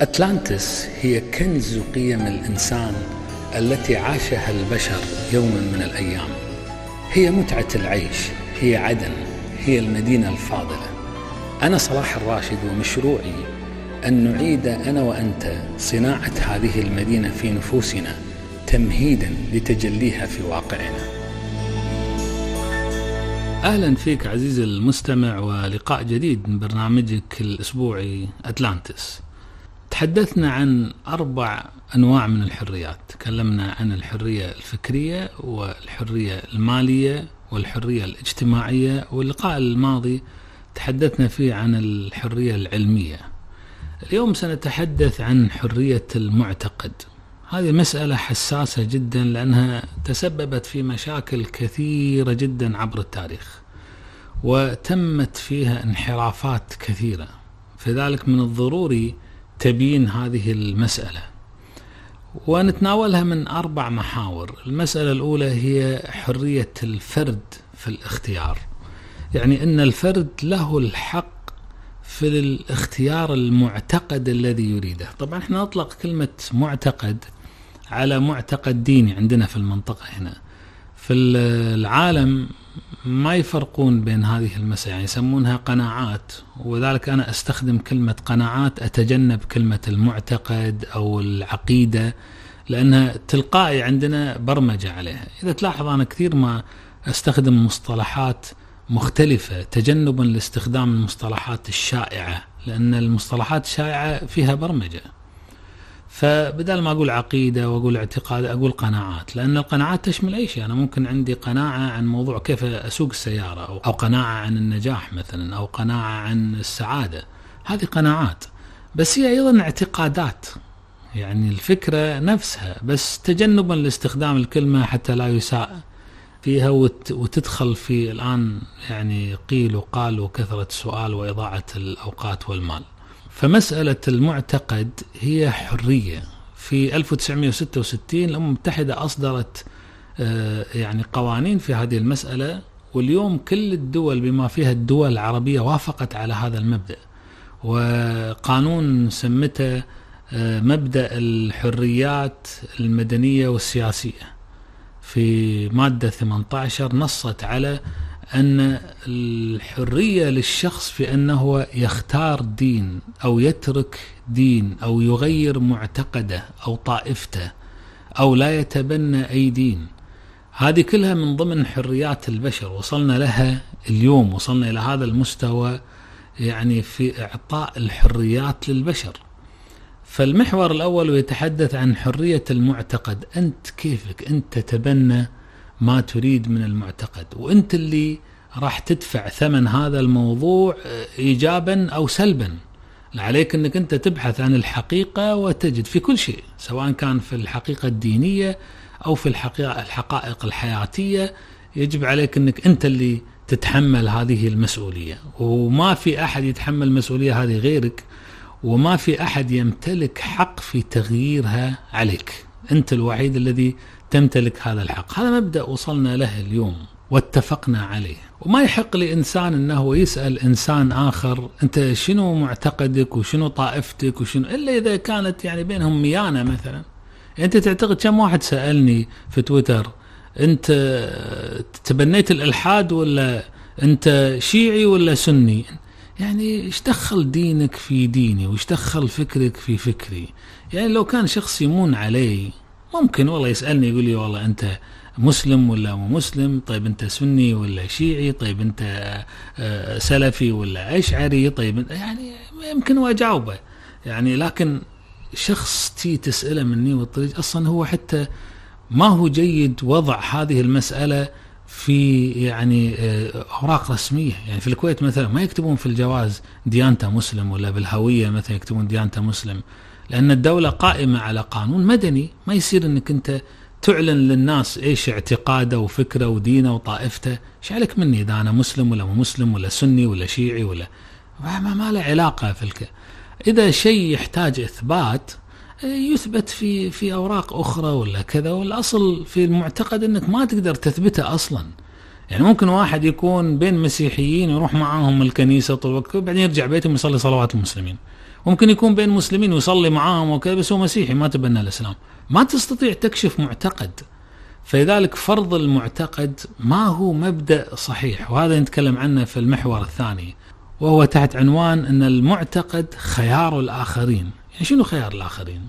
أتلانتس هي كنز قيم الإنسان التي عاشها البشر يوما من الأيام هي متعة العيش هي عدن هي المدينة الفاضلة أنا صلاح الراشد ومشروعي أن نعيد أنا وأنت صناعة هذه المدينة في نفوسنا تمهيدا لتجليها في واقعنا اهلا فيك عزيزي المستمع ولقاء جديد من برنامجك الاسبوعي اتلانتس تحدثنا عن أربع أنواع من الحريات تكلمنا عن الحرية الفكرية والحرية المالية والحرية الاجتماعية واللقاء الماضي تحدثنا فيه عن الحرية العلمية اليوم سنتحدث عن حرية المعتقد هذه مسألة حساسة جدا لأنها تسببت في مشاكل كثيرة جدا عبر التاريخ وتمت فيها انحرافات كثيرة فذلك من الضروري تبين هذه المسألة ونتناولها من أربع محاور المسألة الأولى هي حرية الفرد في الاختيار يعني أن الفرد له الحق في الاختيار المعتقد الذي يريده طبعا احنا نطلق كلمة معتقد على معتقد ديني عندنا في المنطقة هنا في العالم ما يفرقون بين هذه المسألة يعني يسمونها قناعات وذلك أنا أستخدم كلمة قناعات أتجنب كلمة المعتقد أو العقيدة لأنها تلقائي عندنا برمجة عليها إذا تلاحظ أنا كثير ما أستخدم مصطلحات مختلفة تجنبا لاستخدام المصطلحات الشائعة لأن المصطلحات الشائعة فيها برمجة فبدل ما اقول عقيده واقول اعتقاد اقول قناعات لان القناعات تشمل اي شيء انا ممكن عندي قناعه عن موضوع كيف اسوق السياره او قناعه عن النجاح مثلا او قناعه عن السعاده هذه قناعات بس هي ايضا اعتقادات يعني الفكره نفسها بس تجنبا لاستخدام الكلمه حتى لا يساء فيها وتدخل في الان يعني قيل وقال وكثره السؤال واضاعه الاوقات والمال فمسألة المعتقد هي حرية في 1966 الأمم المتحدة أصدرت آه، يعني قوانين في هذه المسألة واليوم كل الدول بما فيها الدول العربية وافقت على هذا المبدأ وقانون سمته آه، مبدأ الحريات المدنية والسياسية في مادة 18 نصت على أن الحرية للشخص في أنه يختار دين أو يترك دين أو يغير معتقده أو طائفته أو لا يتبنى أي دين هذه كلها من ضمن حريات البشر وصلنا لها اليوم وصلنا إلى هذا المستوى يعني في إعطاء الحريات للبشر فالمحور الأول يتحدث عن حرية المعتقد أنت كيفك أنت تتبنى ما تريد من المعتقد وانت اللي راح تدفع ثمن هذا الموضوع آه، ايجابا او سلبا عليك انك انت تبحث عن الحقيقه وتجد في كل شيء سواء كان في الحقيقه الدينيه او في الحقيقه الحقائق الحياتيه يجب عليك انك انت اللي تتحمل هذه المسؤوليه وما في احد يتحمل المسؤوليه هذه غيرك وما في احد يمتلك حق في تغييرها عليك انت الوحيد الذي تمتلك هذا الحق هذا مبدأ وصلنا له اليوم واتفقنا عليه وما يحق لإنسان أنه يسأل إنسان آخر أنت شنو معتقدك وشنو طائفتك وشنو إلا إذا كانت يعني بينهم ميانة مثلا أنت تعتقد كم واحد سألني في تويتر أنت تبنيت الإلحاد ولا أنت شيعي ولا سني يعني ايش دخل دينك في ديني وايش دخل فكرك في فكري يعني لو كان شخص يمون علي ممكن والله يسألني يقول لي والله أنت مسلم ولا مو مسلم طيب أنت سني ولا شيعي طيب أنت آه، آه، سلفي ولا أشعري طيب يعني يمكن وأجاوبه يعني لكن شخص تي تسأله مني والطريق أصلا هو حتى ما هو جيد وضع هذه المسألة في يعني آه، اوراق رسميه يعني في الكويت مثلا ما يكتبون في الجواز ديانته مسلم ولا بالهويه مثلا يكتبون ديانته مسلم لأن الدولة قائمة على قانون مدني ما يصير أنك أنت تعلن للناس إيش اعتقاده وفكره ودينه وطائفته إيش عليك مني إذا أنا مسلم ولا مو مسلم ولا سني ولا شيعي ولا ما, ما له علاقة في الك... إذا شيء يحتاج إثبات يثبت في في أوراق أخرى ولا كذا والأصل في المعتقد أنك ما تقدر تثبته أصلاً يعني ممكن واحد يكون بين مسيحيين يروح معاهم الكنيسه طول الوقت وبعدين يرجع بيته ويصلي صلوات المسلمين. ممكن يكون بين مسلمين ويصلي معاهم وكذا بس هو مسيحي ما تبنى الاسلام ما تستطيع تكشف معتقد فلذلك فرض المعتقد ما هو مبدا صحيح وهذا نتكلم عنه في المحور الثاني وهو تحت عنوان ان المعتقد خيار الاخرين يعني شنو خيار الاخرين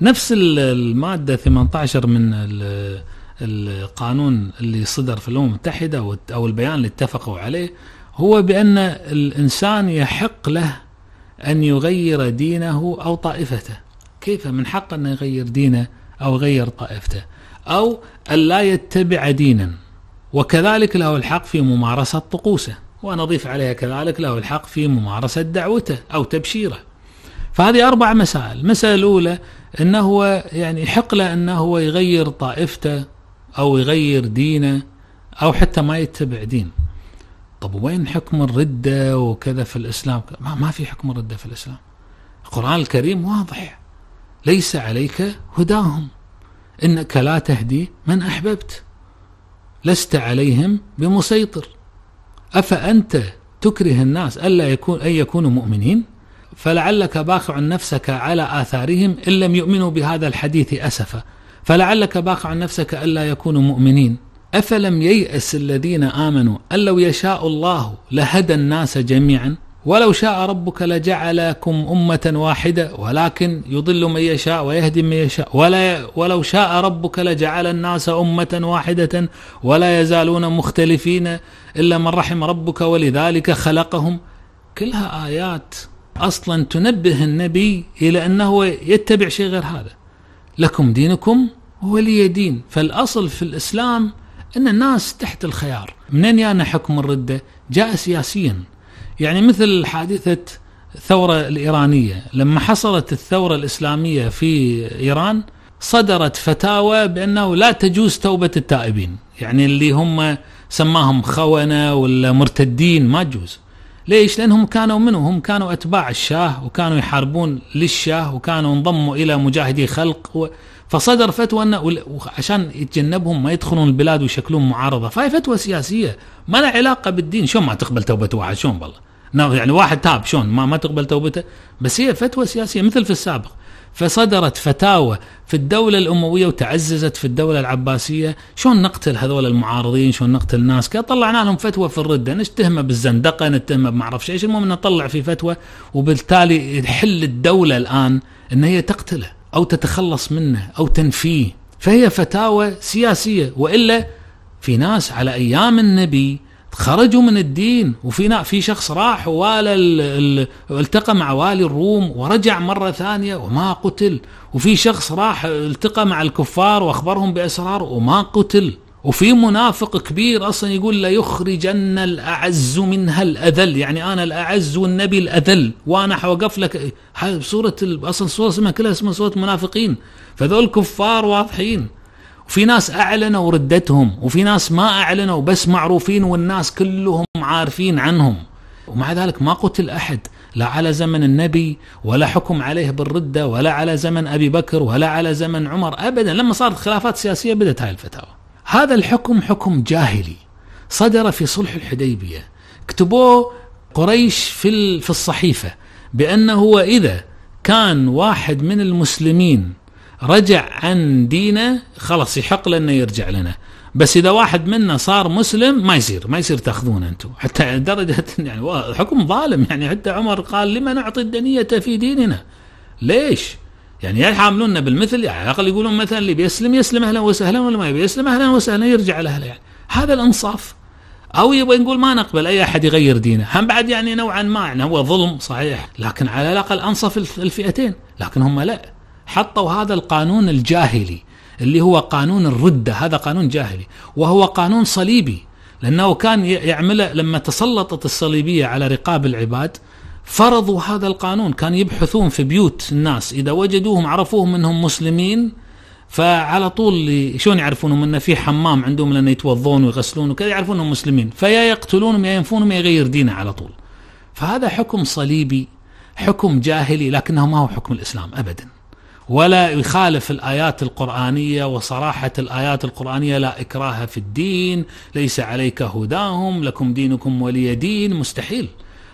نفس الماده 18 من القانون اللي صدر في الامم المتحده او البيان اللي اتفقوا عليه هو بان الانسان يحق له أن يغير دينه أو طائفته كيف من حق أن يغير دينه أو يغير طائفته أو أن لا يتبع دينا وكذلك له الحق في ممارسة طقوسه ونضيف عليها كذلك له الحق في ممارسة دعوته أو تبشيره فهذه أربع مسائل المسألة الأولى أنه هو يعني يحق له أنه هو يغير طائفته أو يغير دينه أو حتى ما يتبع دين طب وين حكم الردة وكذا في الإسلام ما في حكم الردة في الإسلام القرآن الكريم واضح ليس عليك هداهم إنك لا تهدي من أحببت لست عليهم بمسيطر أفأنت تكره الناس ألا يكون أن يكونوا مؤمنين فلعلك باخع نفسك على آثارهم إن لم يؤمنوا بهذا الحديث أسفا فلعلك باخع نفسك ألا يكونوا مؤمنين أفلم ييأس الذين آمنوا أن لو يشاء الله لهدى الناس جميعا ولو شاء ربك لجعلكم أمة واحدة ولكن يضل من يشاء ويهدي من يشاء ولا ولو شاء ربك لجعل الناس أمة واحدة ولا يزالون مختلفين إلا من رحم ربك ولذلك خلقهم كلها آيات أصلا تنبه النبي إلى أنه يتبع شيء غير هذا لكم دينكم ولي دين فالأصل في الإسلام ان الناس تحت الخيار منين يانا حكم الرده جاء سياسيا يعني مثل حادثه الثوره الايرانيه لما حصلت الثوره الاسلاميه في ايران صدرت فتاوى بانه لا تجوز توبه التائبين يعني اللي هم سماهم خونه ولا مرتدين ما تجوز ليش؟ لانهم كانوا منو؟ هم كانوا اتباع الشاه وكانوا يحاربون للشاه وكانوا انضموا الى مجاهدي خلق و... فصدر فتوى أن عشان يتجنبهم ما يدخلون البلاد ويشكلون معارضه فهي فتوى سياسيه ما لها علاقه بالدين شلون ما تقبل توبه واحد شلون والله نعم، يعني واحد تاب شلون ما ما تقبل توبته بس هي فتوى سياسيه مثل في السابق فصدرت فتاوى في الدولة الأموية وتعززت في الدولة العباسية شلون نقتل هذول المعارضين شلون نقتل الناس كذا طلعنا لهم فتوى في الردة نتهمه بالزندقة نتهمه ما أعرف ايش المهم نطلع في فتوى وبالتالي يحل الدولة الآن أن هي تقتله أو تتخلص منه أو تنفيه فهي فتاوى سياسية وإلا في ناس على أيام النبي خرجوا من الدين وفي في شخص راح والى التقى مع والي الروم ورجع مره ثانيه وما قتل وفي شخص راح التقى مع الكفار واخبرهم باسراره وما قتل وفي منافق كبير اصلا يقول لا يخرجن الاعز منها الاذل يعني انا الاعز والنبي الاذل وانا حوقف لك ال... اصلا صوره اسمها كلها اسمها صوره منافقين فذول كفار واضحين وفي ناس اعلنوا ردتهم وفي ناس ما اعلنوا بس معروفين والناس كلهم عارفين عنهم ومع ذلك ما قتل احد لا على زمن النبي ولا حكم عليه بالرده ولا على زمن ابي بكر ولا على زمن عمر ابدا لما صارت خلافات سياسيه بدات هاي الفتاوى هذا الحكم حكم جاهلي صدر في صلح الحديبية كتبوه قريش في في الصحيفة بأنه إذا كان واحد من المسلمين رجع عن دينه خلاص يحق له انه يرجع لنا بس اذا واحد منا صار مسلم ما يصير ما يصير تاخذونه انتم حتى درجه يعني حكم ظالم يعني حتى عمر قال لما نعطي الدنيه في ديننا ليش؟ يعني يا يعاملونا بالمثل يعني على الاقل يقولون مثلا اللي بيسلم يسلم اهلا وسهلا واللي ما بيسلم اهلا وسهلا يرجع لاهله يعني هذا الانصاف او يبغى نقول ما نقبل اي احد يغير دينه هم بعد يعني نوعا ما يعني هو ظلم صحيح لكن على الاقل انصف الفئتين لكن هم لا حطوا هذا القانون الجاهلي اللي هو قانون الردة هذا قانون جاهلي وهو قانون صليبي لأنه كان يعمله لما تسلطت الصليبية على رقاب العباد فرضوا هذا القانون كانوا يبحثون في بيوت الناس إذا وجدوهم عرفوهم أنهم مسلمين فعلى طول شلون يعرفونهم انه في حمام عندهم لان يتوضون ويغسلون وكذا يعرفون انهم مسلمين فيا يقتلونهم يا ينفونهم يا يغير دينه على طول. فهذا حكم صليبي حكم جاهلي لكنه ما هو حكم الاسلام ابدا. ولا يخالف الايات القرانيه وصراحه الايات القرانيه لا اكراه في الدين، ليس عليك هداهم، لكم دينكم ولي دين، مستحيل.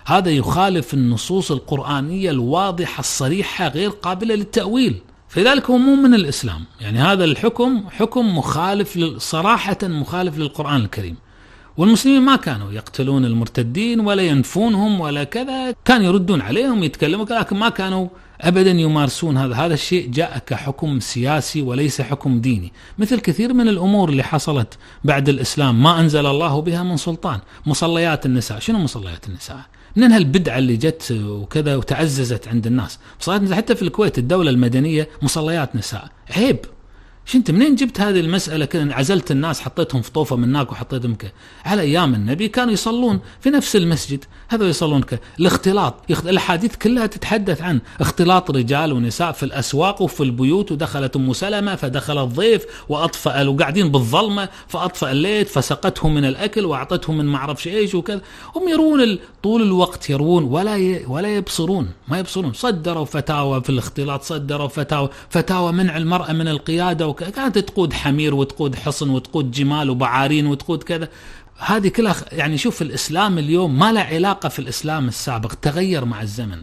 هذا يخالف النصوص القرآنية الواضحة الصريحة غير قابلة للتأويل فلذلك هو مو من الإسلام يعني هذا الحكم حكم مخالف صراحة مخالف للقرآن الكريم والمسلمين ما كانوا يقتلون المرتدين ولا ينفونهم ولا كذا كانوا يردون عليهم يتكلمون لكن ما كانوا ابدا يمارسون هذا هذا الشيء جاء كحكم سياسي وليس حكم ديني مثل كثير من الامور اللي حصلت بعد الاسلام ما انزل الله بها من سلطان مصليات النساء شنو مصليات النساء منين هالبدعه اللي جت وكذا وتعززت عند الناس، صارت حتى في الكويت الدوله المدنيه مصليات نساء، عيب ايش انت منين جبت هذه المساله كذا عزلت الناس حطيتهم في طوفه من هناك وحطيتهم كذا على ايام النبي كانوا يصلون في نفس المسجد هذا يصلون كذا الاختلاط الاحاديث كلها تتحدث عن اختلاط رجال ونساء في الاسواق وفي البيوت ودخلت ام سلمه فدخل الضيف واطفأ وقاعدين بالظلمه فاطفأ الليت فسقته من الاكل واعطته من ما اعرفش ايش وكذا هم يرون طول الوقت يرون ولا ي... ولا يبصرون ما يبصرون صدروا فتاوى في الاختلاط صدروا فتاوى فتاوى منع المراه من القياده كانت تقود حمير وتقود حصن وتقود جمال وبعارين وتقود كذا هذه كلها يعني شوف الاسلام اليوم ما له علاقه في الاسلام السابق تغير مع الزمن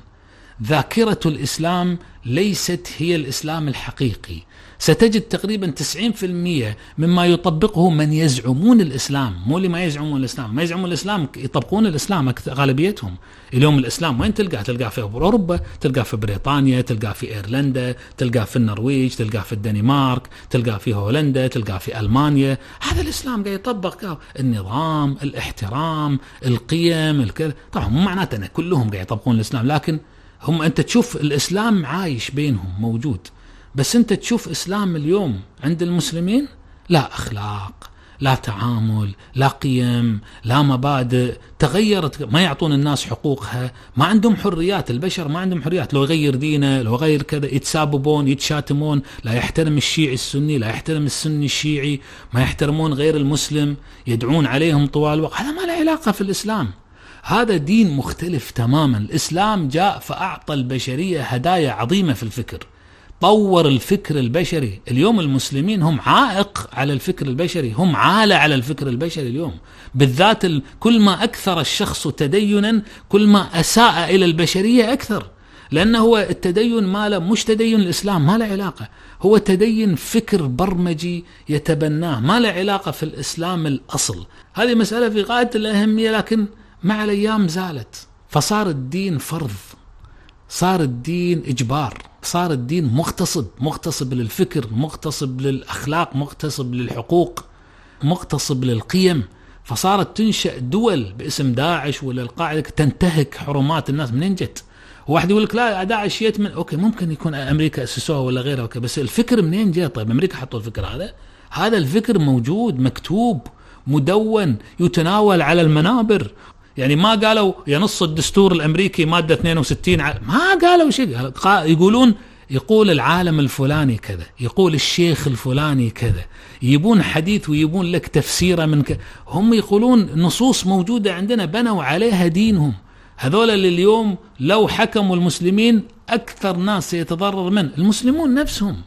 ذاكره الاسلام ليست هي الاسلام الحقيقي ستجد تقريبا 90% مما يطبقه من يزعمون الاسلام مو اللي ما يزعمون الاسلام ما يزعمون الاسلام يطبقون الاسلام غالبيتهم اليوم الاسلام وين تلقاه تلقاه في اوروبا تلقاه في بريطانيا تلقاه في ايرلندا تلقاه في النرويج تلقاه في الدنمارك تلقاه في هولندا تلقاه في المانيا هذا الاسلام قاعد يطبق النظام الاحترام القيم الكذا طبعا مو معناته ان كلهم قاعد يطبقون الاسلام لكن هم انت تشوف الاسلام عايش بينهم موجود بس انت تشوف اسلام اليوم عند المسلمين لا اخلاق لا تعامل لا قيم لا مبادئ تغيرت ما يعطون الناس حقوقها ما عندهم حريات البشر ما عندهم حريات لو يغير دينه لو غير كذا يتساببون يتشاتمون لا يحترم الشيعي السني لا يحترم السني الشيعي ما يحترمون غير المسلم يدعون عليهم طوال الوقت هذا ما له علاقة في الإسلام هذا دين مختلف تماما الإسلام جاء فأعطى البشرية هدايا عظيمة في الفكر طور الفكر البشري اليوم المسلمين هم عائق على الفكر البشري هم عالة على الفكر البشري اليوم بالذات كل ما أكثر الشخص تدينا كل ما أساء إلى البشرية أكثر لأنه هو التدين ماله مش تدين الإسلام ما له علاقة هو تدين فكر برمجي يتبناه ما له علاقة في الإسلام الأصل هذه مسألة في غاية الأهمية لكن مع الأيام زالت فصار الدين فرض صار الدين إجبار صار الدين مغتصب مغتصب للفكر مغتصب للأخلاق مغتصب للحقوق مغتصب للقيم فصارت تنشأ دول باسم داعش ولا القاعدة تنتهك حرمات الناس منين جت؟ واحد يقول لك لا داعش جت من اوكي ممكن يكون امريكا اسسوها ولا غيرها اوكي بس الفكر منين جاء طيب امريكا حطوا الفكر هذا هذا الفكر موجود مكتوب مدون يتناول على المنابر يعني ما قالوا ينص الدستور الامريكي ماده 62 ما قالوا شيء يقولون يقول العالم الفلاني كذا يقول الشيخ الفلاني كذا يبون حديث ويبون لك تفسيره من كذا هم يقولون نصوص موجوده عندنا بنوا عليها دينهم هذول اللي اليوم لو حكموا المسلمين اكثر ناس سيتضرر من المسلمون نفسهم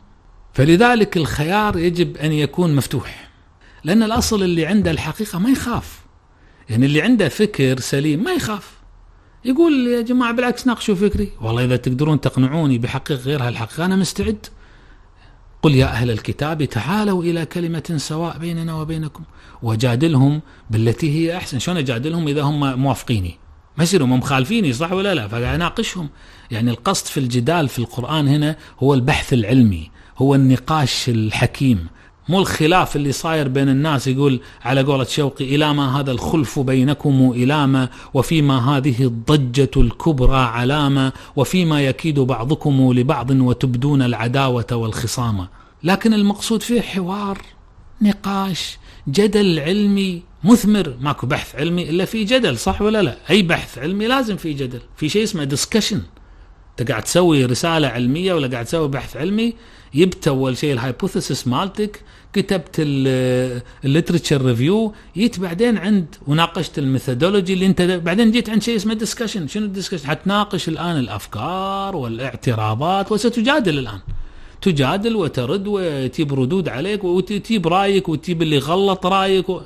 فلذلك الخيار يجب ان يكون مفتوح لان الاصل اللي عنده الحقيقه ما يخاف يعني اللي عنده فكر سليم ما يخاف يقول يا جماعة بالعكس ناقشوا فكري والله إذا تقدرون تقنعوني بحقيقة غير هالحقيقة أنا مستعد قل يا أهل الكتاب تعالوا إلى كلمة سواء بيننا وبينكم وجادلهم بالتي هي أحسن شلون أجادلهم إذا هم موافقيني ما يصير هم مخالفيني صح ولا لا فأناقشهم يعني القصد في الجدال في القرآن هنا هو البحث العلمي هو النقاش الحكيم مو الخلاف اللي صاير بين الناس يقول على قولة شوقي إلى ما هذا الخلف بينكم ما وفيما هذه الضجة الكبرى علامة وفيما يكيد بعضكم لبعض وتبدون العداوة والخصامة لكن المقصود فيه حوار نقاش جدل علمي مثمر ماكو بحث علمي إلا في جدل صح ولا لا أي بحث علمي لازم في جدل في شيء اسمه ديسكشن انت قاعد تسوي رساله علميه ولا قاعد تسوي بحث علمي يبت اول شيء الهايبوثيسس مالتك كتبت الليترشر ريفيو جيت بعدين عند وناقشت الميثودولوجي اللي انت بعدين جيت عند شيء اسمه ديسكشن شنو الديسكشن حتناقش الان الافكار والاعتراضات وستجادل الان تجادل وترد وتجيب ردود عليك وتجيب رايك وتجيب اللي غلط رايك و...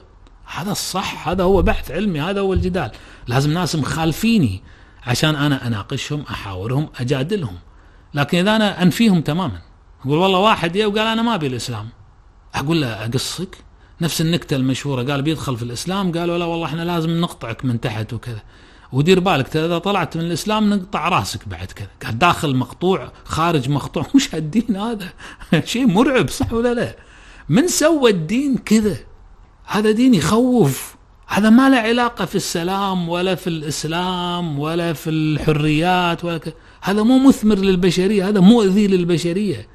هذا الصح هذا هو بحث علمي هذا هو الجدال لازم ناس مخالفيني عشان انا اناقشهم احاورهم اجادلهم لكن اذا انا انفيهم تماما اقول والله واحد وقال انا ما ابي الاسلام اقول له اقصك نفس النكته المشهوره قال بيدخل في الاسلام قالوا لا والله احنا لازم نقطعك من تحت وكذا ودير بالك اذا طلعت من الاسلام نقطع راسك بعد كذا قال داخل مقطوع خارج مقطوع مش هالدين هذا شيء مرعب صح ولا لا من سوى الدين كذا هذا دين يخوف هذا ما له علاقة في السلام ولا في الإسلام ولا في الحريات ولا ك... هذا مو مثمر للبشرية هذا مؤذي للبشرية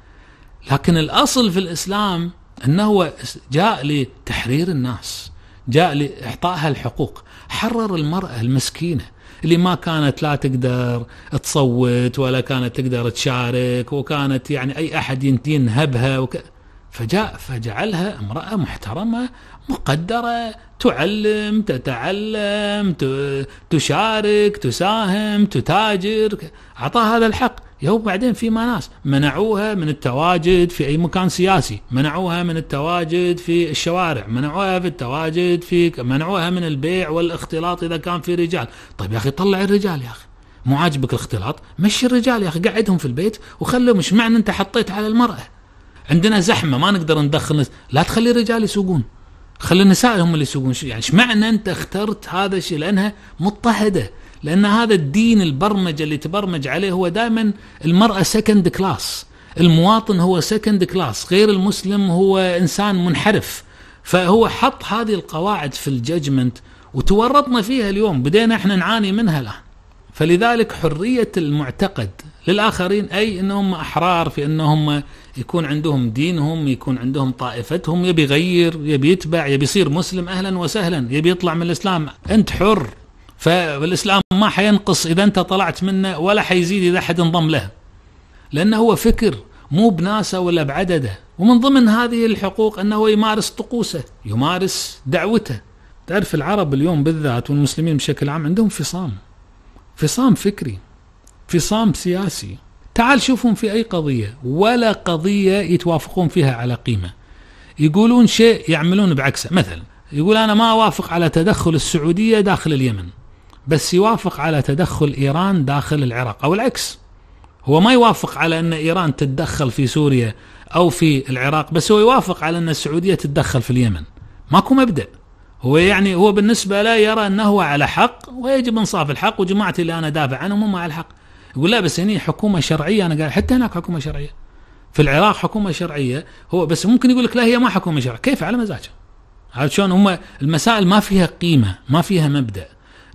لكن الأصل في الإسلام أنه جاء لتحرير الناس جاء لإعطائها الحقوق حرر المرأة المسكينة اللي ما كانت لا تقدر تصوت ولا كانت تقدر تشارك وكانت يعني أي أحد ينهبها وك... فجاء فجعلها امرأة محترمة مقدرة تعلم تتعلم تشارك تساهم تتاجر أعطاها هذا الحق يهو بعدين في ناس منعوها من التواجد في اي مكان سياسي منعوها من التواجد في الشوارع منعوها في التواجد في منعوها من البيع والاختلاط اذا كان في رجال طيب يا اخي طلع الرجال يا اخي مو عاجبك الاختلاط مشي الرجال يا اخي قعدهم في البيت وخلهم مش معنى انت حطيت على المراه عندنا زحمه ما نقدر ندخل لا تخلي الرجال يسوقون خلي النساء هم اللي يسوقون يعني ايش معنى انت اخترت هذا الشيء لانها مضطهده لأن هذا الدين البرمجة اللي تبرمج عليه هو دائما المرأة سكند كلاس المواطن هو سكند كلاس غير المسلم هو إنسان منحرف فهو حط هذه القواعد في الججمنت وتورطنا فيها اليوم بدينا احنا نعاني منها الآن فلذلك حرية المعتقد للآخرين أي أنهم أحرار في أنهم يكون عندهم دينهم يكون عندهم طائفتهم يبي يغير يبي يتبع يبي يصير مسلم أهلا وسهلا يبي يطلع من الإسلام أنت حر فالاسلام ما حينقص اذا انت طلعت منه ولا حيزيد اذا حد انضم له لانه هو فكر مو بناسه ولا بعدده ومن ضمن هذه الحقوق انه يمارس طقوسه يمارس دعوته تعرف العرب اليوم بالذات والمسلمين بشكل عام عندهم فصام فصام فكري فصام سياسي تعال شوفهم في اي قضيه ولا قضيه يتوافقون فيها على قيمه يقولون شيء يعملون بعكسه مثلا يقول انا ما اوافق على تدخل السعوديه داخل اليمن بس يوافق على تدخل ايران داخل العراق او العكس هو ما يوافق على ان ايران تتدخل في سوريا او في العراق بس هو يوافق على ان السعوديه تتدخل في اليمن ماكو مبدا هو يعني هو بالنسبه له يرى انه هو على حق ويجب انصاف الحق وجماعتي اللي انا دافع عنهم هم على الحق يقول لا بس هني حكومه شرعيه انا قال حتى هناك حكومه شرعيه في العراق حكومه شرعيه هو بس ممكن يقول لك لا هي ما حكومه شرعيه كيف على مزاجه عارف شلون هم المسائل ما فيها قيمه ما فيها مبدأ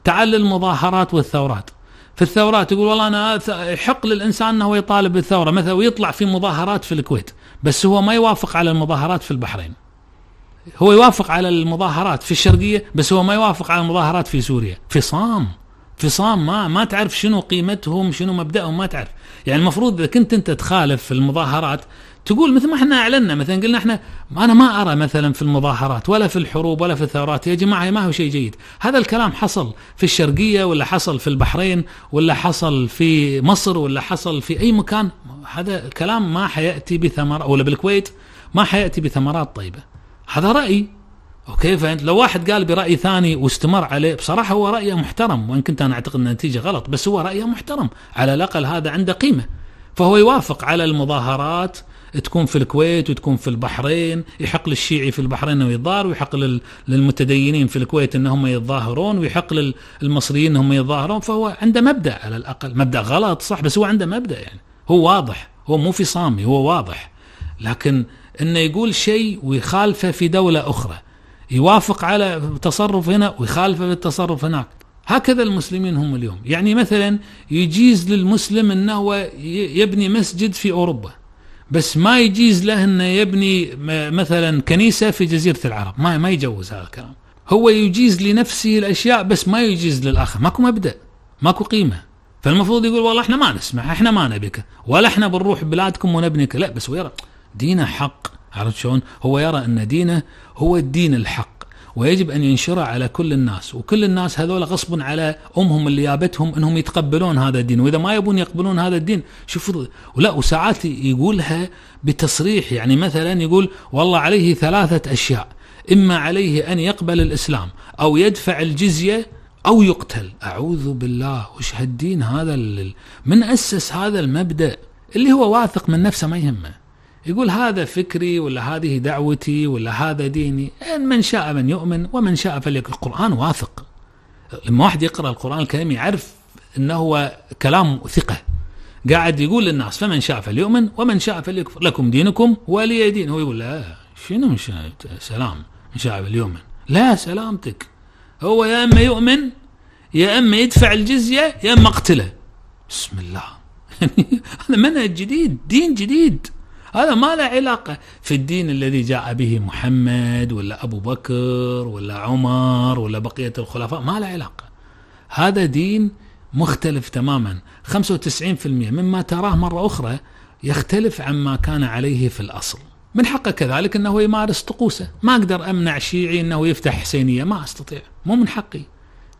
تعال للمظاهرات والثورات في الثورات يقول والله انا حق للانسان انه يطالب بالثوره مثلا ويطلع في مظاهرات في الكويت بس هو ما يوافق على المظاهرات في البحرين هو يوافق على المظاهرات في الشرقيه بس هو ما يوافق على المظاهرات في سوريا في صام في صام ما ما تعرف شنو قيمتهم شنو مبدأهم ما تعرف يعني المفروض اذا كنت انت تخالف في المظاهرات تقول مثل ما احنا اعلنا مثلا قلنا احنا انا ما ارى مثلا في المظاهرات ولا في الحروب ولا في الثورات يا جماعه ما هو شيء جيد، هذا الكلام حصل في الشرقيه ولا حصل في البحرين ولا حصل في مصر ولا حصل في اي مكان، هذا الكلام ما حياتي بثمره ولا بالكويت ما حياتي بثمرات طيبه. هذا راي اوكي فانت لو واحد قال براي ثاني واستمر عليه بصراحه هو رايه محترم وان كنت انا اعتقد ان النتيجه غلط بس هو رايه محترم على الاقل هذا عنده قيمه فهو يوافق على المظاهرات تكون في الكويت وتكون في البحرين يحق للشيعي في البحرين انه يتظاهر ويحق للمتدينين في الكويت انهم يتظاهرون ويحق للمصريين انهم يتظاهرون فهو عنده مبدا على الاقل مبدا غلط صح بس هو عنده مبدا يعني هو واضح هو مو في صامي هو واضح لكن انه يقول شيء ويخالفه في دوله اخرى يوافق على تصرف هنا ويخالفه في التصرف هناك هكذا المسلمين هم اليوم يعني مثلا يجيز للمسلم انه يبني مسجد في اوروبا بس ما يجيز له انه يبني مثلا كنيسه في جزيره العرب ما ما يجوز هذا الكلام هو يجيز لنفسه الاشياء بس ما يجيز للاخر ماكو مبدا ماكو قيمه فالمفروض يقول والله احنا ما نسمع احنا ما نبيك ولا احنا بنروح بلادكم ونبنيك لا بس هو يرى دينه حق عرفت شلون؟ هو يرى ان دينه هو الدين الحق ويجب أن ينشرها على كل الناس وكل الناس هذول غصب على أمهم اللي جابتهم أنهم يتقبلون هذا الدين وإذا ما يبون يقبلون هذا الدين شوفوا ولا وساعات يقولها بتصريح يعني مثلا يقول والله عليه ثلاثة أشياء إما عليه أن يقبل الإسلام أو يدفع الجزية أو يقتل أعوذ بالله وش هالدين هذا من أسس هذا المبدأ اللي هو واثق من نفسه ما يهمه يقول هذا فكري ولا هذه دعوتي ولا هذا ديني إن من شاء من يؤمن ومن شاء فليكن القرآن واثق لما واحد يقرأ القرآن الكريم يعرف أنه هو كلام ثقة قاعد يقول للناس فمن شاء فليؤمن ومن شاء فليكفر لكم دينكم ولي دين هو يقول لا شنو شاء سلام من شاء فليؤمن لا سلامتك هو يا اما يؤمن يا اما يدفع الجزيه يا اما اقتله بسم الله هذا منهج جديد دين جديد هذا ما له علاقة في الدين الذي جاء به محمد ولا أبو بكر ولا عمر ولا بقية الخلفاء ما له علاقة هذا دين مختلف تماما 95% مما تراه مرة أخرى يختلف عما كان عليه في الأصل من حقه كذلك أنه يمارس طقوسه ما أقدر أمنع شيعي أنه يفتح حسينية ما أستطيع مو من حقي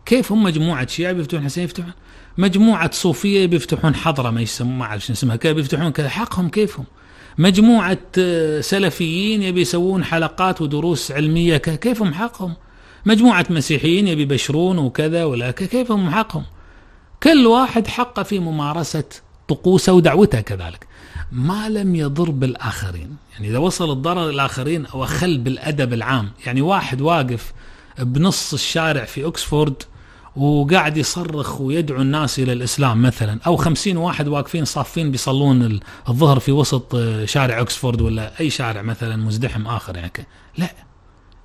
كيف هم مجموعة شيعة بيفتحون حسين يفتحون مجموعة صوفية بيفتحون حضرة ما يسمى ما أعرف شو اسمها كذا بيفتحون كذا حقهم كيفهم مجموعة آه، سلفيين يبي يسوون حلقات ودروس علمية كيفهم حقهم مجموعة مسيحيين يبي يبشرون وكذا ولا كيفهم حقهم كل واحد حقه في ممارسة طقوسه ودعوته كذلك ما لم يضر بالآخرين يعني إذا وصل الضرر للآخرين أو أخل بالأدب العام يعني واحد واقف بنص الشارع في أكسفورد وقاعد يصرخ ويدعو الناس الى الاسلام مثلا او خمسين واحد واقفين صافين بيصلون الظهر في وسط آه، شارع اوكسفورد ولا اي شارع مثلا مزدحم اخر يعني لا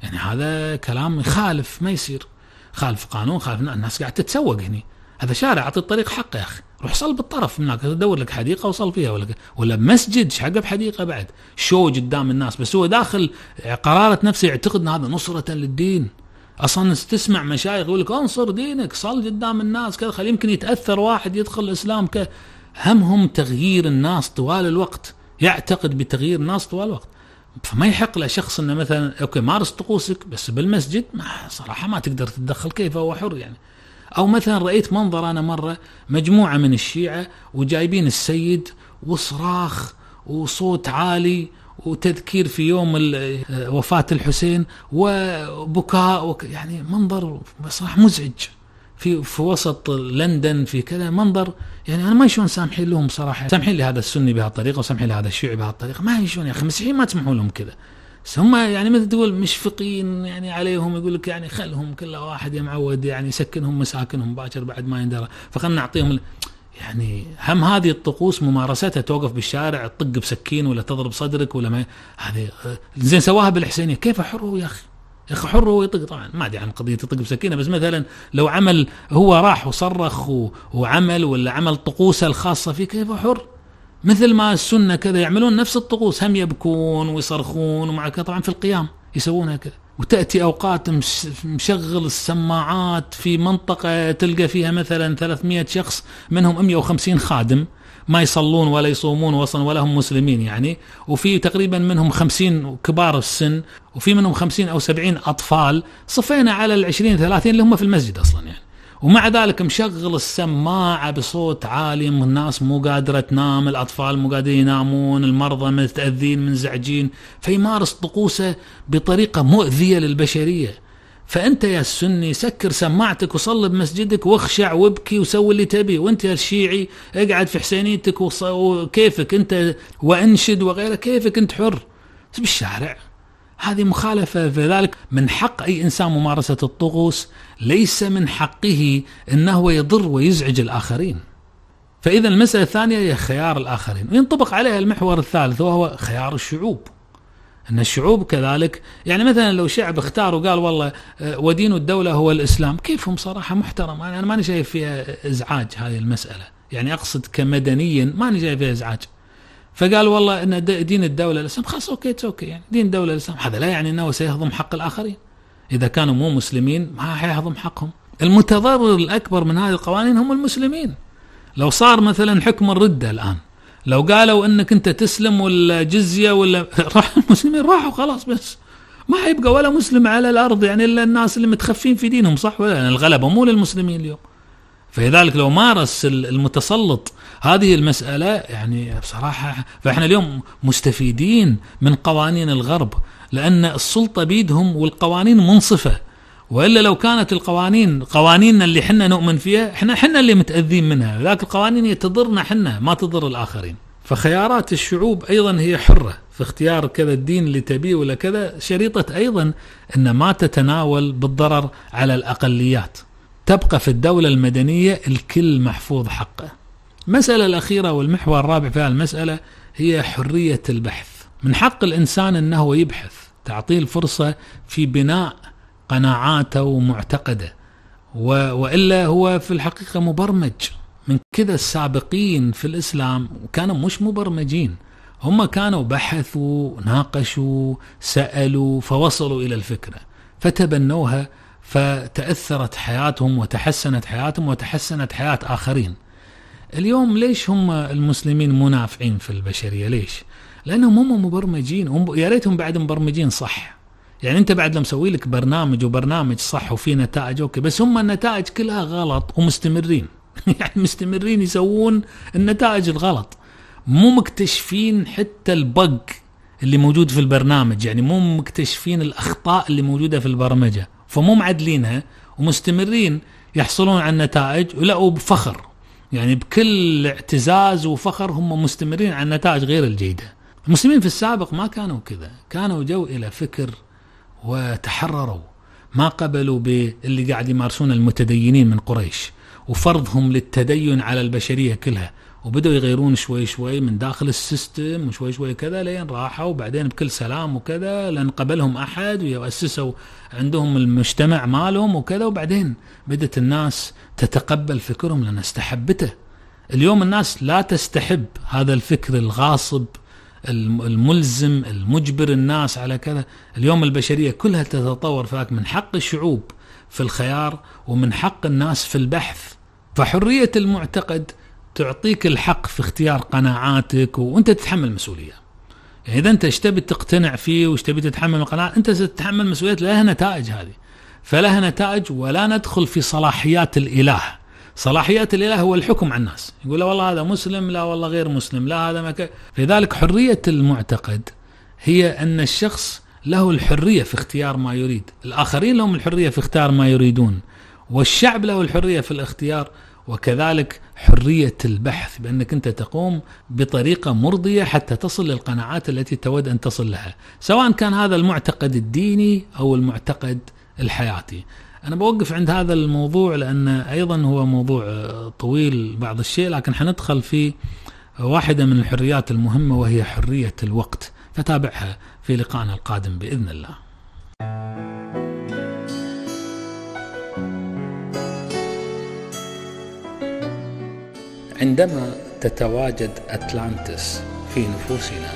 يعني هذا كلام يخالف ما يصير خالف قانون خالف الناس قاعد تتسوق هني هذا شارع اعطي الطريق حقه يا اخي روح صل بالطرف هناك دور لك حديقه وصل فيها ولا ولا مسجد ايش حقه بحديقه بعد شو قدام الناس بس هو داخل قراره نفسه يعتقد ان هذا نصره للدين اصلا تسمع مشايخ يقول لك انصر دينك صل قدام الناس كذا خلي يمكن يتاثر واحد يدخل الاسلام كذا همهم تغيير الناس طوال الوقت يعتقد بتغيير الناس طوال الوقت فما يحق لشخص انه مثلا اوكي مارس طقوسك بس بالمسجد ما صراحه ما تقدر تتدخل كيف هو حر يعني او مثلا رايت منظر انا مره مجموعه من الشيعه وجايبين السيد وصراخ وصوت عالي وتذكير في يوم آه، وفاة الحسين وبكاء وك يعني منظر بصراحة مزعج في في وسط لندن في كذا منظر يعني انا ما يشون سامحين لهم صراحه سامحين لهذا السني بهالطريقه وسامحين لهذا الشيعي بهالطريقه ما يشون يا اخي المسيحيين ما تسمحوا لهم كذا بس هم يعني مثل تقول مشفقين يعني عليهم يقول لك يعني خلهم كل واحد يا معود يعني يسكنهم مساكنهم باكر بعد ما يندرى فخلنا نعطيهم يعني هم هذه الطقوس ممارستها توقف بالشارع تطق بسكين ولا تضرب صدرك ولا ما هذه آه، زين سواها بالحسينيه كيف حر هو يا اخي؟ يا اخي حر هو يطق طبعا ما ادري عن قضيه يطق بسكينه بس مثلا لو عمل هو راح وصرخ وعمل ولا عمل طقوسه الخاصه فيه كيف حر؟ مثل ما السنه كذا يعملون نفس الطقوس هم يبكون ويصرخون ومع طبعا في القيام يسوونها كذا وتأتي أوقات مشغل السماعات في منطقة تلقى فيها مثلا 300 شخص منهم 150 خادم ما يصلون ولا يصومون وصلا ولا هم مسلمين يعني وفي تقريبا منهم 50 كبار السن وفي منهم 50 أو 70 أطفال صفينا على ال 20 30 اللي هم في المسجد أصلا يعني ومع ذلك مشغل السماعه بصوت عالي الناس مو قادره تنام الاطفال مو قادرين ينامون المرضى متاذين منزعجين فيمارس طقوسه بطريقه مؤذيه للبشريه فانت يا السني سكر سماعتك وصلي بمسجدك واخشع وابكي وسوي اللي تبي وانت يا الشيعي اقعد في حسينيتك وكيفك انت وانشد وغيره كيفك انت حر بس بالشارع هذه مخالفة فلذلك من حق أي إنسان ممارسة الطقوس ليس من حقه أنه يضر ويزعج الآخرين فإذا المسألة الثانية هي خيار الآخرين وينطبق عليها المحور الثالث وهو خيار الشعوب أن الشعوب كذلك يعني مثلا لو شعب اختار وقال والله آه، ودين الدولة هو الإسلام كيفهم صراحة محترم أنا ماني شايف فيها إزعاج هذه المسألة يعني أقصد كمدنيا ماني شايف فيها إزعاج فقال والله ان دين الدوله الاسلام خلاص اوكي اتس اوكي يعني دين الدوله الاسلام هذا لا يعني انه سيهضم حق الاخرين اذا كانوا مو مسلمين ما حيهضم حقهم المتضرر الاكبر من هذه القوانين هم المسلمين لو صار مثلا حكم الرده الان لو قالوا انك انت تسلم ولا جزيه ولا راح المسلمين راحوا خلاص بس ما حيبقى ولا مسلم على الارض يعني الا الناس اللي متخفين في دينهم صح ولا الغلبه مو للمسلمين اليوم فلذلك لو مارس المتسلط هذه المسألة يعني بصراحة فإحنا اليوم مستفيدين من قوانين الغرب لأن السلطة بيدهم والقوانين منصفة والا لو كانت القوانين قوانيننا اللي حنا نؤمن فيها احنا حنا اللي متاذين منها لذلك القوانين تضرنا حنا ما تضر الاخرين فخيارات الشعوب ايضا هي حره في اختيار كذا الدين اللي تبيه ولا كذا شريطه ايضا ان ما تتناول بالضرر على الاقليات تبقى في الدولة المدنية الكل محفوظ حقه المسألة الأخيرة والمحور الرابع في المسألة هي حرية البحث من حق الإنسان أنه يبحث تعطيه الفرصة في بناء قناعاته ومعتقده وإلا هو في الحقيقة مبرمج من كذا السابقين في الإسلام كانوا مش مبرمجين هم كانوا بحثوا ناقشوا سألوا فوصلوا إلى الفكرة فتبنوها فتأثرت حياتهم وتحسنت حياتهم وتحسنت حياة آخرين اليوم ليش هم المسلمين منافعين في البشرية ليش لأنهم هم مبرمجين يا ريتهم بعد مبرمجين صح يعني انت بعد لو مسوي لك برنامج وبرنامج صح وفي نتائج اوكي بس هم النتائج كلها غلط ومستمرين يعني مستمرين يسوون النتائج الغلط مو مكتشفين حتى البق اللي موجود في البرنامج يعني مو مكتشفين الاخطاء اللي موجوده في البرمجه فمو معدلينها ومستمرين يحصلون على نتائج ولقوا بفخر يعني بكل اعتزاز وفخر هم مستمرين على النتائج غير الجيده. المسلمين في السابق ما كانوا كذا، كانوا جو الى فكر وتحرروا ما قبلوا باللي قاعد يمارسونه المتدينين من قريش وفرضهم للتدين على البشريه كلها وبدأوا يغيرون شوي شوي من داخل السيستم وشوي شوي كذا لين راحوا وبعدين بكل سلام وكذا لان قبلهم احد واسسوا عندهم المجتمع مالهم وكذا وبعدين بدأت الناس تتقبل فكرهم لان استحبته اليوم الناس لا تستحب هذا الفكر الغاصب الملزم المجبر الناس على كذا اليوم البشرية كلها تتطور فاك من حق الشعوب في الخيار ومن حق الناس في البحث فحرية المعتقد تعطيك الحق في اختيار قناعاتك وانت تتحمل مسؤوليه يعني اذا انت ايش تبي تقتنع فيه وايش تبي تتحمل القناعة انت ستتحمل مسؤوليه لها نتائج هذه فلها نتائج ولا ندخل في صلاحيات الاله صلاحيات الاله هو الحكم على الناس يقول لا والله هذا مسلم لا والله غير مسلم لا هذا مك... لذلك حريه المعتقد هي ان الشخص له الحريه في اختيار ما يريد الاخرين لهم الحريه في اختيار ما يريدون والشعب له الحريه في الاختيار وكذلك حرية البحث بأنك أنت تقوم بطريقة مرضية حتى تصل للقناعات التي تود أن تصل لها سواء كان هذا المعتقد الديني أو المعتقد الحياتي أنا بوقف عند هذا الموضوع لأن أيضا هو موضوع طويل بعض الشيء لكن حندخل في واحدة من الحريات المهمة وهي حرية الوقت فتابعها في لقائنا القادم بإذن الله عندما تتواجد أتلانتس في نفوسنا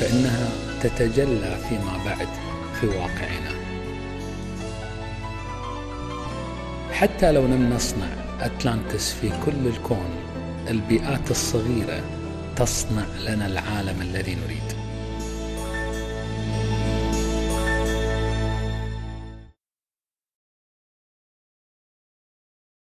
فإنها تتجلى فيما بعد في واقعنا حتى لو لم نصنع أتلانتس في كل الكون البيئات الصغيرة تصنع لنا العالم الذي نريد